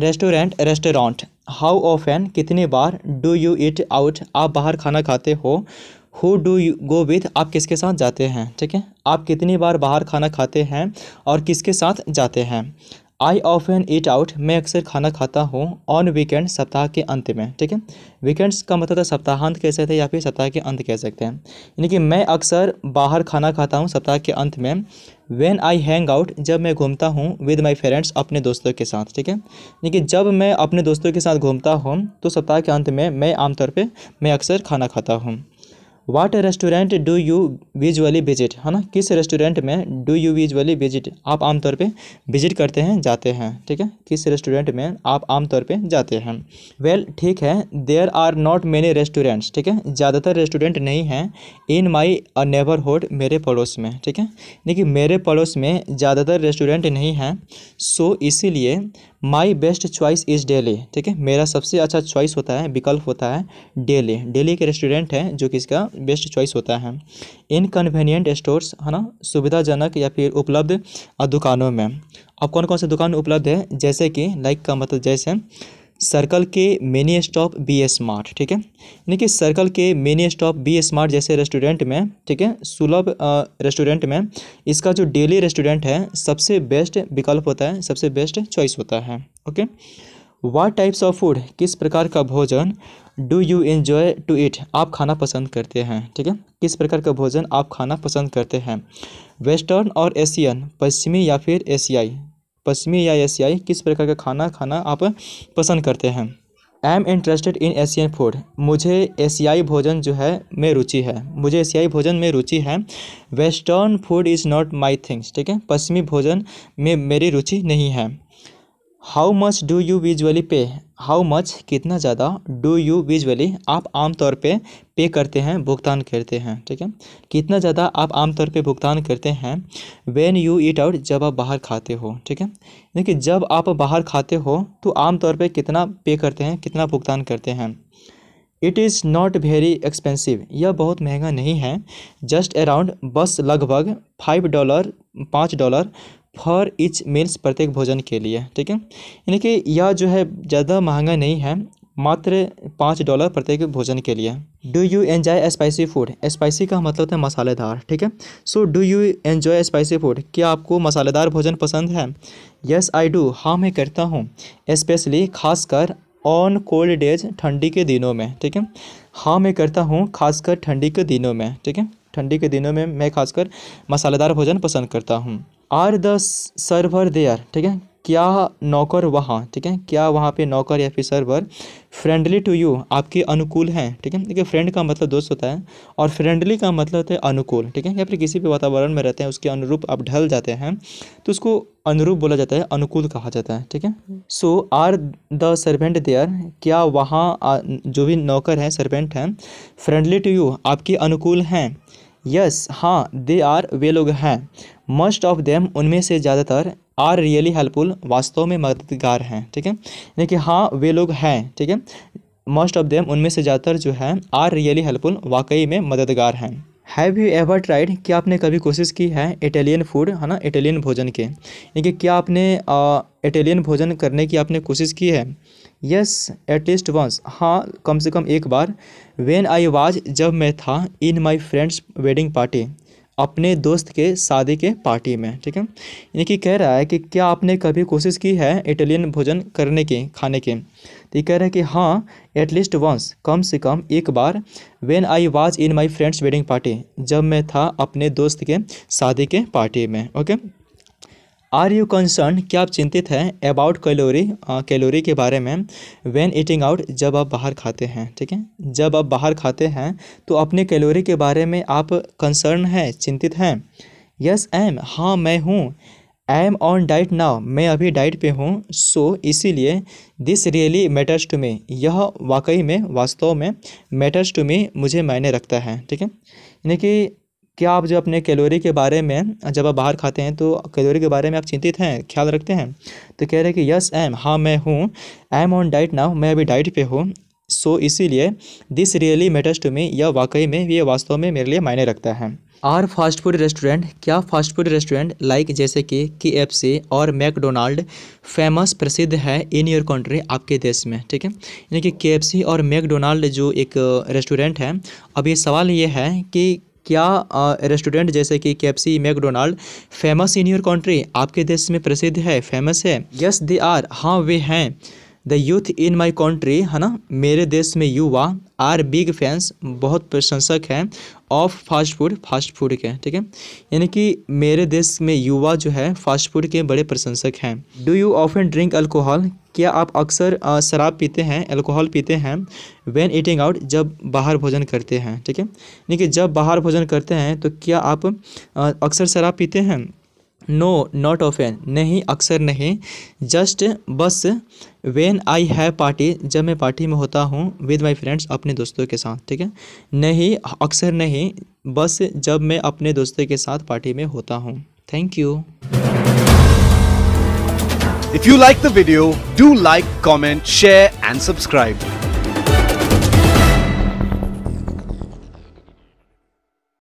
restaurant restaurant how often कितनी बार do you eat out आप बाहर खाना खाते हो who do you go with आप किसके साथ जाते हैं ठीक है आप कितनी बार बाहर खाना खाते हैं और किसके साथ जाते हैं आई ऑफन ईट आउट मैं अक्सर खाना खाता हूँ ऑन वीकेंड सप्ताह के अंत में ठीक है वीकेंड्स का मतलब था सप्ताहांत कह सकते हैं या फिर सप्ताह के अंत कह सकते हैं यानी कि मैं अक्सर बाहर खाना खाता हूँ सप्ताह के अंत में वेन आई हैंग आउट जब मैं घूमता हूँ विद माई फ्रेंड्स अपने दोस्तों के साथ ठीक है यानी कि जब मैं अपने दोस्तों के साथ घूमता हूँ तो सप्ताह के अंत में मैं आमतौर पर मैं अक्सर खाना खाता हूँ what restaurant do you visually visit है ना किस रेस्टोरेंट में डू यू विजुअली विजिट आप आमतौर पे विजिट करते हैं जाते हैं ठीक है किस रेस्टोरेंट में आप आमतौर पे जाते हैं वेल well, ठीक है there are not many restaurants ठीक है ज़्यादातर रेस्टोरेंट नहीं हैं इन माई नेबरहुड मेरे पड़ोस में ठीक है देखिए मेरे पड़ोस में ज़्यादातर रेस्टोरेंट नहीं हैं सो so, इसीलिए my best choice is daily ठीक है मेरा सबसे अच्छा चॉइस होता है विकल्प होता है डेली डेली के रेस्टोरेंट है जो कि इसका बेस्ट चॉइस होता है इनकन्वीनियंट स्टोर्स है ना सुविधाजनक या फिर उपलब्ध दुकानों में अब कौन कौन से दुकान उपलब्ध है जैसे कि लाइक का मतलब जैसे सर्कल के मिनी स्टॉप बी स्मार्ट ठीक है यानी कि सर्कल के मिनी स्टॉप बी स्मार्ट जैसे रेस्टोरेंट में ठीक है सुलभ रेस्टोरेंट में इसका जो डेली रेस्टोरेंट है सबसे बेस्ट विकल्प होता है सबसे बेस्ट चॉइस होता है okay what types of food किस प्रकार का भोजन do you enjoy to eat आप खाना पसंद करते हैं ठीक है किस प्रकार का भोजन आप खाना पसंद करते हैं वेस्टर्न और एशियन पश्चिमी या फिर एशियाई पश्चिमी या एशियाई किस प्रकार का खाना खाना आप पसंद करते हैं I am interested in Asian food मुझे एशियाई भोजन जो है में रुचि है मुझे एशियाई भोजन में रुचि है western food is not my things ठीक है पश्चिमी भोजन में मेरी रुचि नहीं है how much do you visually pay how much कितना ज़्यादा डू यू विजुअली आप आमतौर पे पे करते हैं भुगतान करते हैं ठीक है कितना ज़्यादा आप आमतौर पे भुगतान करते हैं वेन यू ईट आउट जब आप बाहर खाते हो ठीक है देखिए जब आप बाहर खाते हो तो आमतौर पे कितना पे करते हैं कितना भुगतान करते हैं it is not very expensive यह बहुत महंगा नहीं है जस्ट अराउंड बस लगभग फाइव डॉलर पाँच डॉलर फॉर इच मील्स प्रत्येक भोजन के लिए ठीक है यानी कि यह जो है ज़्यादा महंगा नहीं है मात्र पाँच डॉलर प्रत्येक भोजन के लिए do you enjoy spicy food spicy का मतलब है मसालेदार ठीक है so do you enjoy spicy food क्या आपको मसालेदार भोजन पसंद है यस आई डू हाँ मैं करता हूँ स्पेशली खासकर ऑन कोल्ड डेज ठंडी के दिनों में ठीक है हाँ मैं करता हूँ खासकर ठंडी के दिनों में ठीक है ठंडी के दिनों में मैं खासकर मसालेदार भोजन पसंद करता हूँ आर द सर्वर देयर ठीक है क्या नौकर वहाँ ठीक है क्या वहाँ पे नौकर या फिर सर्वर फ्रेंडली टू यू आपके अनुकूल हैं ठीक है देखिए फ्रेंड का मतलब दोस्त होता है और फ्रेंडली का मतलब होता है अनुकूल ठीक है या फिर किसी भी वातावरण में रहते हैं उसके अनुरूप आप ढल जाते हैं तो उसको अनुरूप बोला जाता है अनुकूल कहा जाता है ठीक है so are the servant there क्या वहाँ जो भी नौकर हैं सर्वेंट हैं फ्रेंडली टू यू आपके अनुकूल हैं यस हाँ दे आर वे लोग हैं मोस्ट ऑफ देम उनमें से ज़्यादातर आर रियली हेल्पफुल वास्तव में मददगार हैं ठीक है यानी कि हाँ वे लोग हैं ठीक है मोस्ट ऑफ देम उनमें से ज़्यादातर जो है आर रियली हेल्पफुल वाकई में मददगार हैं हैव यू एवर ट्राइड क्या आपने कभी कोशिश की है इटालियन फूड है ना इटालियन भोजन के यानी कि क्या आपने इटालियन भोजन करने की आपने कोशिश की है यस एटलीस्ट वंस हाँ कम से कम एक बार वेन आई वाज जब मैं था in my friends wedding party अपने दोस्त के शादी के पार्टी में ठीक है यानी कि कह रहा है कि क्या आपने कभी कोशिश की है इटालियन भोजन करने की खाने की तो ये कह रहा है कि हाँ एटलीस्ट वंस कम से कम एक बार when I was in my friends wedding party जब मैं था अपने दोस्त के शादी के पार्टी में ओके आर यू कंसर्न क्या आप चिंतित हैं अबाउट कैलोरी कैलोरी के बारे में वेन ईटिंग आउट जब आप बाहर खाते हैं ठीक है जब आप बाहर खाते हैं तो अपने कैलोरी के बारे में आप कंसर्न हैं चिंतित हैं यस एम हाँ मैं हूँ I am on diet now मैं अभी डाइट पे हूँ सो so, इसीलिए this really matters to me यह वाकई में वास्तव में मैटर्स टू मी मुझे मायने रखता है ठीक है यानी कि क्या आप जब अपने कैलोरी के बारे में जब आप बाहर खाते हैं तो कैलोरी के बारे में आप चिंतित हैं ख्याल रखते हैं तो कह रहे हैं कि यस एम हाँ मैं हूँ I am on diet now मैं अभी डाइट पे हूँ सो so, इसीलिए this really matters to me यह वाकई में ये वास्तव में मेरे लिए मायने रखता है आर फास्ट फूड रेस्टोरेंट क्या फास्ट फूड रेस्टोरेंट लाइक जैसे कि के एफ सी और मैकडोनाल्ड फेमस प्रसिद्ध है इन योर कंट्री आपके देश में ठीक है यानी कि के एफ सी और मैकडोनाल्ड जो एक रेस्टोरेंट है अब ये सवाल ये है कि क्या रेस्टोरेंट जैसे कि कैप्सी McDonald famous in your country आपके देश में प्रसिद्ध है फेमस है यस दे आर हाँ वे हैं the youth in my country है ना मेरे देश में युवा आर बिग फैंस बहुत प्रशंसक हैं of fast food fast food के ठीक है यानी कि मेरे देश में युवा जो है फास्ट फूड के बड़े प्रशंसक हैं do you often drink alcohol क्या आप अक्सर शराब पीते हैं अल्कोहल पीते हैं वैन ईटिंग आउट जब बाहर भोजन करते हैं ठीक है यानी कि जब बाहर भोजन करते हैं तो क्या आप अक्सर शराब पीते हैं नो नॉट ऑफेन नहीं अक्सर नहीं जस्ट बस वेन आई हैव पार्टी जब मैं पार्टी में होता हूँ विद माई फ्रेंड्स अपने दोस्तों के साथ ठीक है नहीं अक्सर नहीं बस जब मैं अपने दोस्तों के साथ पार्टी में होता हूँ thank you if you like the video do like comment share and subscribe